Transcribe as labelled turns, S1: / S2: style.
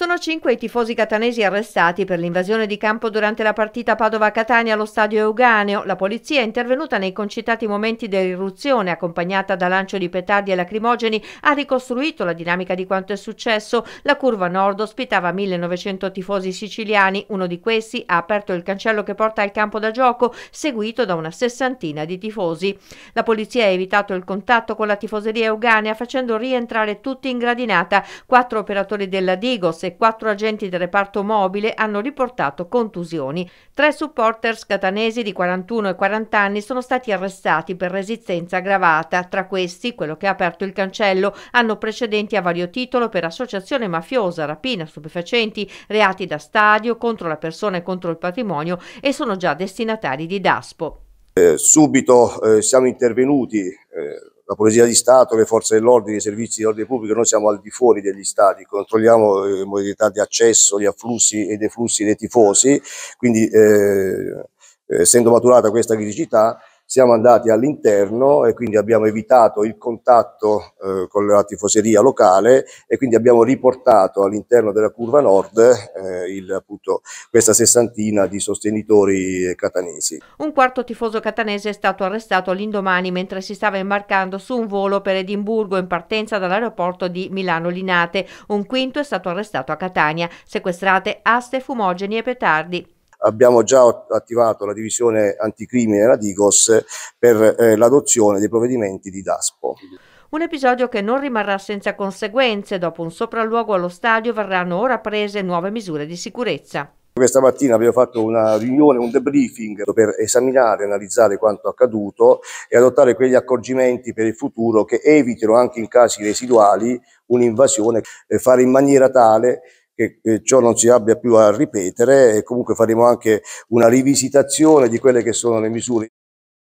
S1: Sono cinque i tifosi catanesi arrestati per l'invasione di campo durante la partita Padova-Catania allo stadio Euganeo. La polizia è intervenuta nei concitati momenti dell'irruzione, accompagnata da lancio di petardi e lacrimogeni, ha ricostruito la dinamica di quanto è successo. La curva nord ospitava 1900 tifosi siciliani, uno di questi ha aperto il cancello che porta al campo da gioco, seguito da una sessantina di tifosi. La polizia ha evitato il contatto con la tifoseria Euganea facendo rientrare tutti in gradinata, quattro operatori della Digos e quattro agenti del reparto mobile hanno riportato contusioni. Tre supporters catanesi di 41 e 40 anni sono stati arrestati per resistenza aggravata. Tra questi, quello che ha aperto il cancello, hanno precedenti a vario titolo per associazione mafiosa, rapina, stupefacenti, reati da stadio, contro la persona e contro il patrimonio e sono già destinatari di DASPO.
S2: Eh, subito eh, siamo intervenuti eh la Polizia di Stato, le forze dell'ordine, i servizi di ordine pubblico, noi siamo al di fuori degli stati, controlliamo le eh, modalità di accesso, gli afflussi ed deflussi dei tifosi, quindi eh, eh essendo maturata questa criticità siamo andati all'interno e quindi abbiamo evitato il contatto eh, con la tifoseria locale e quindi abbiamo riportato all'interno della curva nord eh, il, appunto, questa sessantina di sostenitori catanesi.
S1: Un quarto tifoso catanese è stato arrestato l'indomani mentre si stava imbarcando su un volo per Edimburgo in partenza dall'aeroporto di Milano Linate. Un quinto è stato arrestato a Catania, sequestrate aste, fumogeni e petardi
S2: abbiamo già attivato la divisione anticrimine, la DIGOS, per eh, l'adozione dei provvedimenti di DASPO.
S1: Un episodio che non rimarrà senza conseguenze. Dopo un sopralluogo allo stadio verranno ora prese nuove misure di sicurezza.
S2: Questa mattina abbiamo fatto una riunione, un debriefing per esaminare, analizzare quanto accaduto e adottare quegli accorgimenti per il futuro che evitino anche in casi residuali un'invasione, eh, fare in maniera tale che, ciò non si abbia più a ripetere e comunque faremo anche una rivisitazione di quelle che sono le misure.